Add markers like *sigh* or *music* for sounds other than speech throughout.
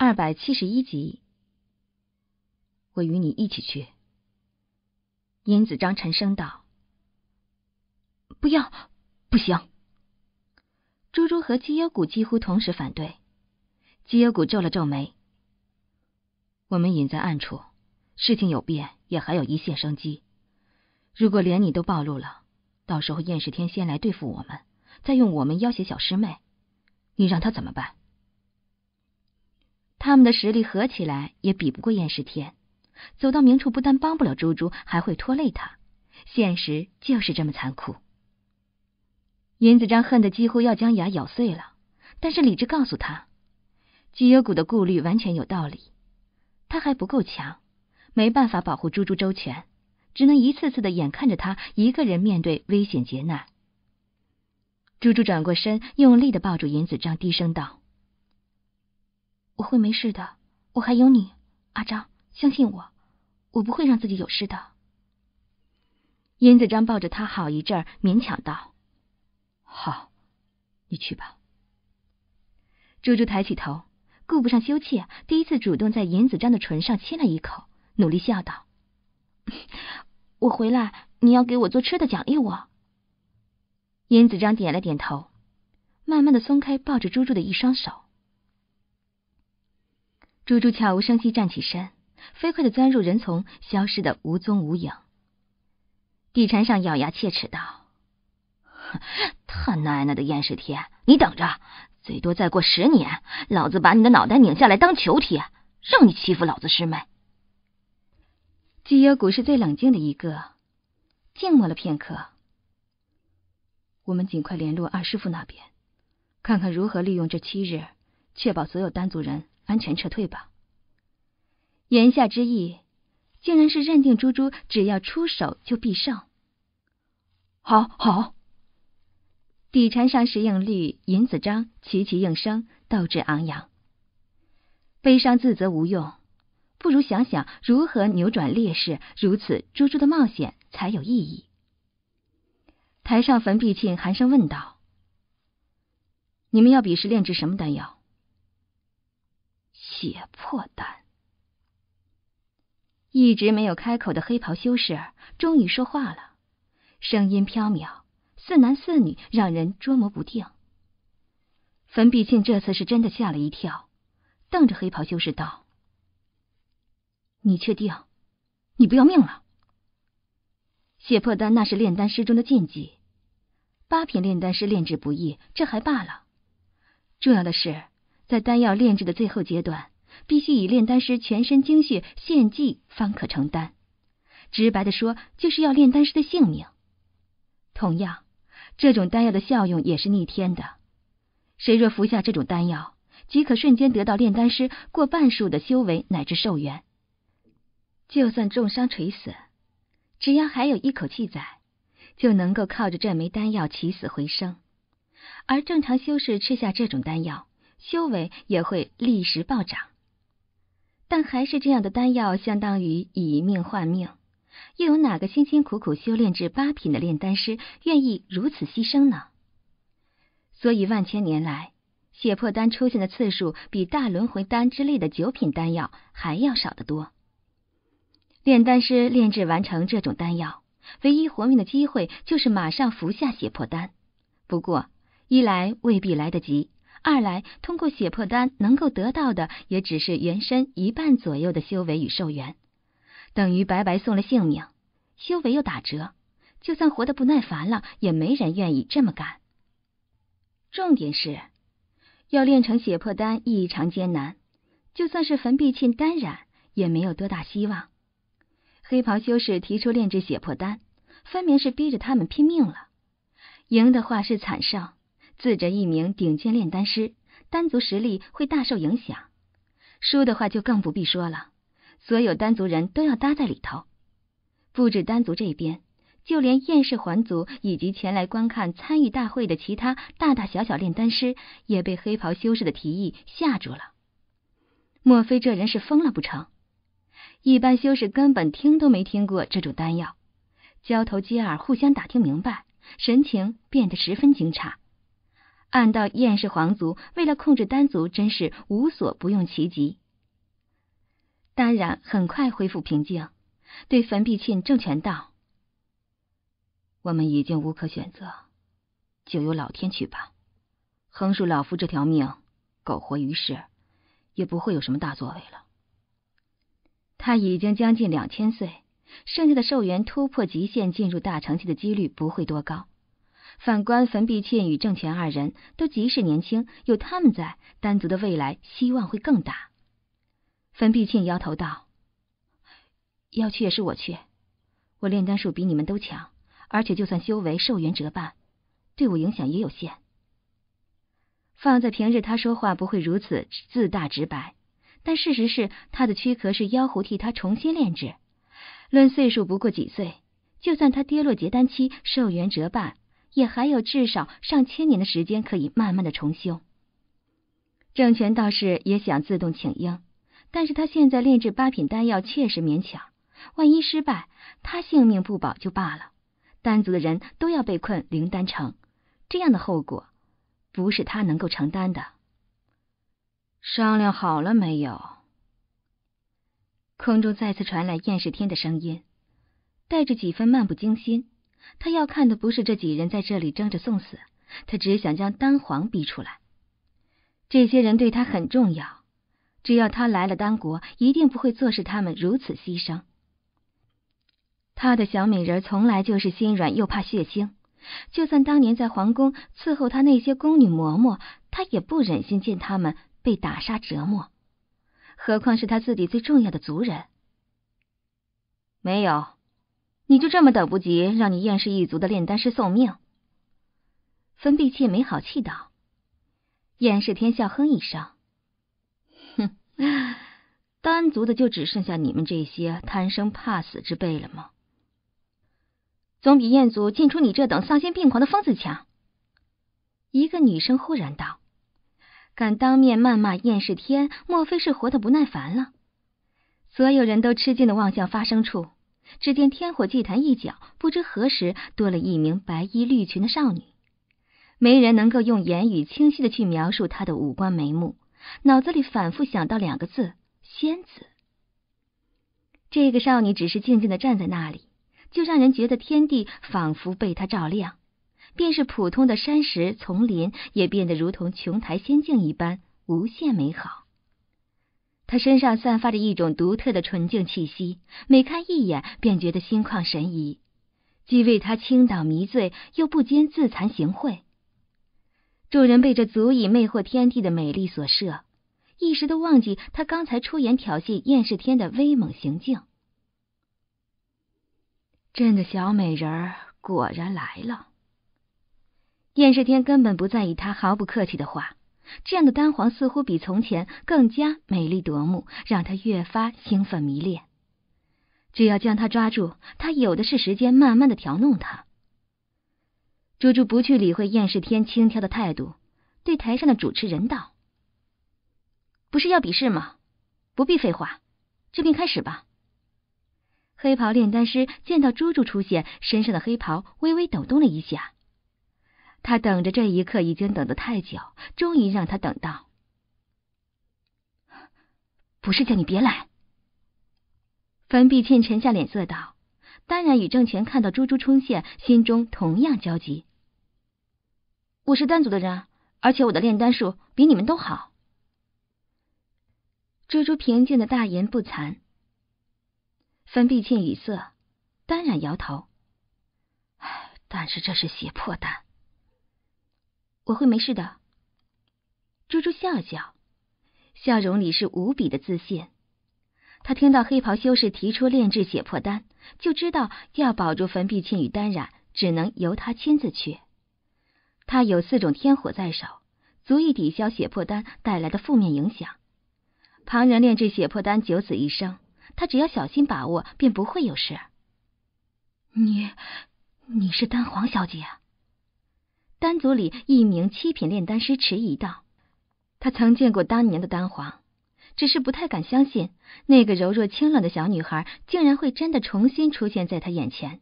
二百七十一集，我与你一起去。殷子章沉声道：“不要，不行！”猪猪和姬幽谷几乎同时反对，姬幽谷皱了皱眉：“我们隐在暗处，事情有变也还有一线生机。如果连你都暴露了，到时候燕世天先来对付我们，再用我们要挟小师妹，你让他怎么办？”他们的实力合起来也比不过燕世天，走到明处不但帮不了猪猪，还会拖累他。现实就是这么残酷。尹子章恨得几乎要将牙咬碎了，但是理智告诉他，姬有谷的顾虑完全有道理。他还不够强，没办法保护猪猪周全，只能一次次的眼看着他一个人面对危险劫难。猪猪转过身，用力的抱住尹子章，低声道。我会没事的，我还有你，阿张，相信我，我不会让自己有事的。尹子章抱着他好一阵，勉强道：“好，你去吧。”珠珠抬起头，顾不上羞怯，第一次主动在尹子章的唇上亲了一口，努力笑道：“ *laughs* 我回来，你要给我做吃的奖励我。”尹子章点了点头，慢慢的松开抱着珠珠的一双手。猪猪悄无声息站起身，飞快的钻入人丛，消失的无踪无影。地禅上咬牙切齿道：“他奶奶的厌世天，你等着，最多再过十年，老子把你的脑袋拧下来当球踢，让你欺负老子师妹。”姬幽谷是最冷静的一个，静默了片刻。我们尽快联络二师傅那边，看看如何利用这七日，确保所有单族人。安全撤退吧。言下之意，竟然是认定猪猪只要出手就必胜。好，好。底缠上石应绿、银子章齐齐应声，斗志昂扬。悲伤自责无用，不如想想如何扭转劣势。如此，猪猪的冒险才有意义。台上冯碧庆寒声问道：“你们要比试炼制什么丹药？”解破丹，一直没有开口的黑袍修士终于说话了，声音飘渺，似男似女，让人捉摸不定。粉笔庆这次是真的吓了一跳，瞪着黑袍修士道：“你确定？你不要命了？血破丹那是炼丹师中的禁忌，八品炼丹师炼制不易，这还罢了，重要的是。”在丹药炼制的最后阶段，必须以炼丹师全身精血献祭方可成丹。直白的说，就是要炼丹师的性命。同样，这种丹药的效用也是逆天的。谁若服下这种丹药，即可瞬间得到炼丹师过半数的修为乃至寿元。就算重伤垂死，只要还有一口气在，就能够靠着这枚丹药起死回生。而正常修士吃下这种丹药，修为也会立时暴涨，但还是这样的丹药相当于以命换命，又有哪个辛辛苦苦修炼至八品的炼丹师愿意如此牺牲呢？所以，万千年来，血魄丹出现的次数比大轮回丹之类的九品丹药还要少得多。炼丹师炼制完成这种丹药，唯一活命的机会就是马上服下血魄丹，不过一来未必来得及。二来，通过血破丹能够得到的，也只是原身一半左右的修为与寿元，等于白白送了性命，修为又打折。就算活得不耐烦了，也没人愿意这么干。重点是要炼成血破丹异常艰难，就算是焚碧沁单染，也没有多大希望。黑袍修士提出炼制血破丹，分明是逼着他们拼命了。赢的话是惨胜。自着一名顶尖炼丹师，丹族实力会大受影响。输的话就更不必说了，所有丹族人都要搭在里头。不止丹族这边，就连燕氏环族以及前来观看参与大会的其他大大小小炼丹师，也被黑袍修士的提议吓住了。莫非这人是疯了不成？一般修士根本听都没听过这种丹药，交头接耳互相打听明白，神情变得十分惊诧。暗道燕氏皇族为了控制丹族，真是无所不用其极。丹然很快恢复平静，对冯碧沁正权道：“我们已经无可选择，就由老天去吧。横竖老夫这条命苟活于世，也不会有什么大作为。”了他已经将近两千岁，剩下的寿元突破极限进入大成期的几率不会多高。反观冯碧倩与郑权二人，都极是年轻。有他们在，丹族的未来希望会更大。冯碧倩摇头道：“要去也是我去，我炼丹术比你们都强，而且就算修为寿元折半，对我影响也有限。”放在平日，他说话不会如此自大直白，但事实是，他的躯壳是妖狐替他重新炼制，论岁数不过几岁，就算他跌落结丹期，寿元折半。也还有至少上千年的时间可以慢慢的重修。郑权倒是也想自动请缨，但是他现在炼制八品丹药确实勉强，万一失败，他性命不保就罢了，丹族的人都要被困灵丹城，这样的后果不是他能够承担的。商量好了没有？空中再次传来燕世天的声音，带着几分漫不经心。他要看的不是这几人在这里争着送死，他只想将丹皇逼出来。这些人对他很重要，只要他来了丹国，一定不会坐视他们如此牺牲。他的小美人从来就是心软又怕血腥，就算当年在皇宫伺候他那些宫女嬷嬷，他也不忍心见他们被打杀折磨，何况是他自己最重要的族人？没有。你就这么等不及，让你燕氏一族的炼丹师送命？分碧切没好气道。燕世天笑哼一声，哼，丹族的就只剩下你们这些贪生怕死之辈了吗？总比燕族进出你这等丧心病狂的疯子强。一个女生忽然道：“敢当面谩骂燕世天，莫非是活得不耐烦了？”所有人都吃惊的望向发生处。只见天火祭坛一角，不知何时多了一名白衣绿裙的少女。没人能够用言语清晰的去描述她的五官眉目，脑子里反复想到两个字：仙子。这个少女只是静静的站在那里，就让人觉得天地仿佛被她照亮，便是普通的山石丛林，也变得如同琼台仙境一般，无限美好。他身上散发着一种独特的纯净气息，每看一眼便觉得心旷神怡，既为他倾倒迷醉，又不禁自惭形秽。众人被这足以魅惑天地的美丽所摄，一时都忘记他刚才出言挑衅燕世天的威猛行径。朕的小美人儿果然来了，燕世天根本不在意他毫不客气的话。这样的丹黄似乎比从前更加美丽夺目，让他越发兴奋迷恋。只要将他抓住，他有的是时间慢慢的调弄他。朱朱不去理会燕世天轻佻的态度，对台上的主持人道：“不是要比试吗？不必废话，这边开始吧。”黑袍炼丹师见到朱朱出现，身上的黑袍微微抖动了一下。他等着这一刻已经等得太久，终于让他等到。不是叫你别来。樊碧倩沉下脸色道：“当然，与正前看到朱珠出现，心中同样焦急。”“我是丹族的人，而且我的炼丹术比你们都好。”朱珠平静的大言不惭。樊碧倩语塞，当然摇头。但是这是胁迫丹。我会没事的。猪猪笑笑，笑容里是无比的自信。他听到黑袍修士提出炼制血魄丹，就知道要保住焚碧沁与丹染，只能由他亲自去。他有四种天火在手，足以抵消血魄丹带来的负面影响。旁人炼制血魄丹九死一生，他只要小心把握，便不会有事。你，你是丹皇小姐？丹族里一名七品炼丹师迟疑道：“他曾见过当年的丹皇，只是不太敢相信那个柔弱清冷的小女孩竟然会真的重新出现在他眼前。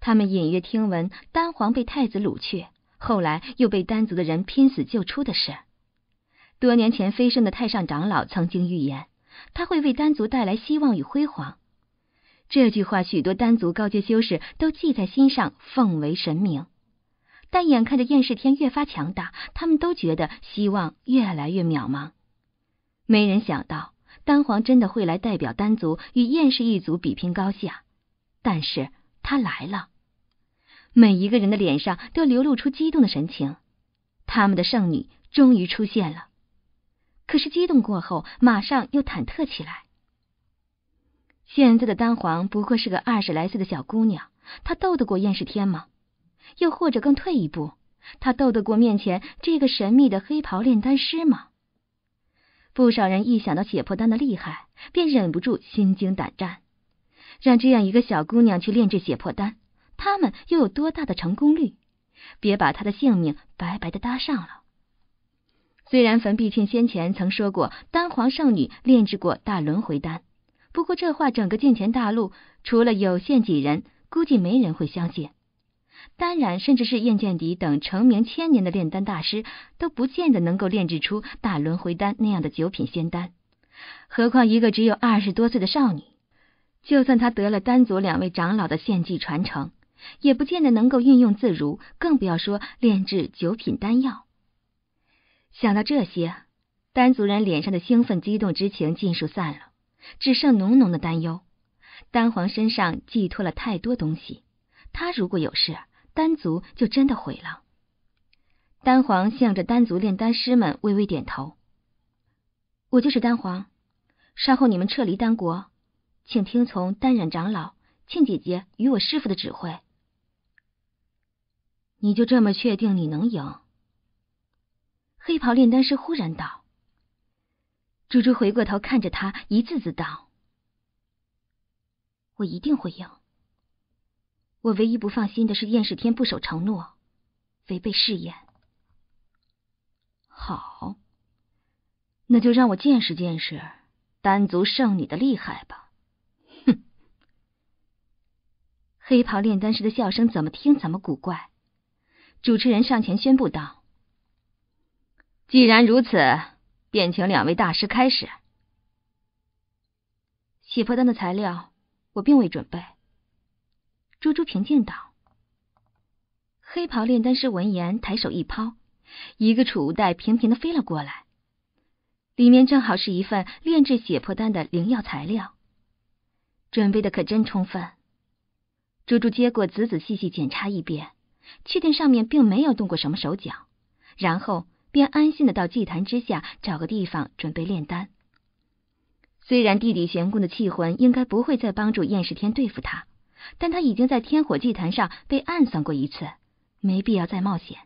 他们隐约听闻丹皇被太子掳去，后来又被丹族的人拼死救出的事。多年前飞升的太上长老曾经预言他会为丹族带来希望与辉煌，这句话许多丹族高阶修士都记在心上，奉为神明。”但眼看着艳世天越发强大，他们都觉得希望越来越渺茫。没人想到丹皇真的会来代表丹族与艳世一族比拼高下，但是他来了，每一个人的脸上都流露出激动的神情，他们的圣女终于出现了。可是激动过后，马上又忐忑起来。现在的丹皇不过是个二十来岁的小姑娘，她斗得过燕世天吗？又或者更退一步，他斗得过面前这个神秘的黑袍炼丹师吗？不少人一想到解魄丹的厉害，便忍不住心惊胆战。让这样一个小姑娘去炼制解魄丹，他们又有多大的成功率？别把她的性命白白的搭上了。虽然冯碧倩先前曾说过丹皇圣女炼制过大轮回丹，不过这话整个镜前大陆除了有限几人，估计没人会相信。丹然，甚至是燕剑狄等成名千年的炼丹大师，都不见得能够炼制出大轮回丹那样的九品仙丹。何况一个只有二十多岁的少女，就算她得了丹族两位长老的献祭传承，也不见得能够运用自如，更不要说炼制九品丹药。想到这些，丹族人脸上的兴奋、激动之情尽数散了，只剩浓浓的担忧。丹皇身上寄托了太多东西，他如果有事……丹族就真的毁了。丹皇向着丹族炼丹师们微微点头。我就是丹皇，稍后你们撤离丹国，请听从丹染长老、庆姐姐与我师父的指挥。你就这么确定你能赢？黑袍炼丹师忽然道。猪猪回过头看着他，一字字道：“我一定会赢。”我唯一不放心的是燕世天不守承诺，违背誓言。好，那就让我见识见识丹族圣女的厉害吧！哼！黑袍炼丹师的笑声怎么听怎么古怪。主持人上前宣布道：“既然如此，便请两位大师开始。”洗魄丹的材料，我并未准备。朱珠平静道：“黑袍炼丹师闻言，抬手一抛，一个储物袋平平的飞了过来，里面正好是一份炼制血魄丹的灵药材料。准备的可真充分。”朱珠接过，仔仔细细检查一遍，确定上面并没有动过什么手脚，然后便安心的到祭坛之下找个地方准备炼丹。虽然地底玄宫的气魂应该不会再帮助燕世天对付他。但他已经在天火祭坛上被暗算过一次，没必要再冒险。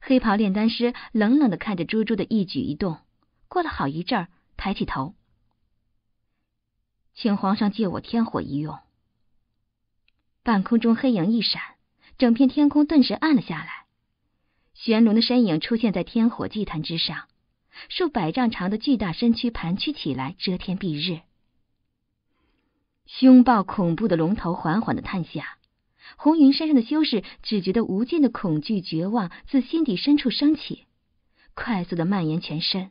黑袍炼丹师冷冷的看着珠珠的一举一动，过了好一阵，抬起头，请皇上借我天火一用。半空中黑影一闪，整片天空顿时暗了下来。玄龙的身影出现在天火祭坛之上，数百丈长的巨大身躯盘曲起来，遮天蔽日。凶暴恐怖的龙头缓缓的探下。红云山上的修士只觉得无尽的恐惧、绝望自心底深处升起，快速的蔓延全身。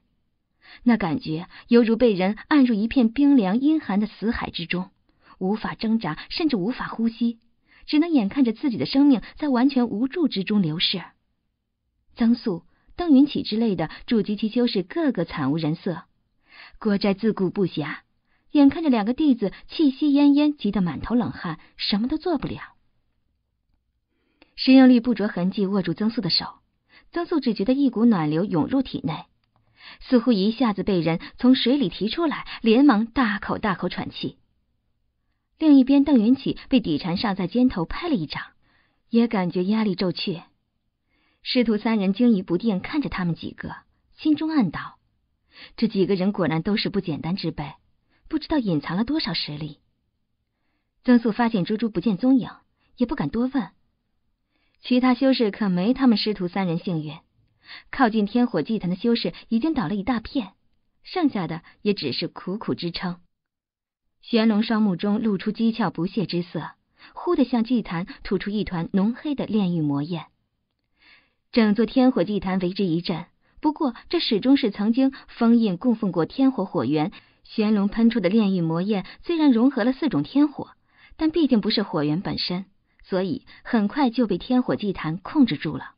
那感觉犹如被人按入一片冰凉阴寒的死海之中，无法挣扎，甚至无法呼吸，只能眼看着自己的生命在完全无助之中流逝。曾素、邓云起之类的筑基期修士，个个惨无人色，郭斋自顾不暇。眼看着两个弟子气息奄奄，急得满头冷汗，什么都做不了。石英绿不着痕迹握住曾素的手，曾素只觉得一股暖流涌入体内，似乎一下子被人从水里提出来，连忙大口大口喘气。另一边，邓云起被抵缠上在肩头，拍了一掌，也感觉压力骤去。师徒三人惊疑不定看着他们几个，心中暗道：这几个人果然都是不简单之辈。不知道隐藏了多少实力。曾素发现猪猪不见踪影，也不敢多问。其他修士可没他们师徒三人幸运。靠近天火祭坛的修士已经倒了一大片，剩下的也只是苦苦支撑。玄龙双目中露出讥诮不屑之色，忽地向祭坛吐出一团浓黑的炼狱魔焰，整座天火祭坛为之一震。不过，这始终是曾经封印供奉过天火火源。玄龙喷出的炼狱魔焰虽然融合了四种天火，但毕竟不是火源本身，所以很快就被天火祭坛控制住了。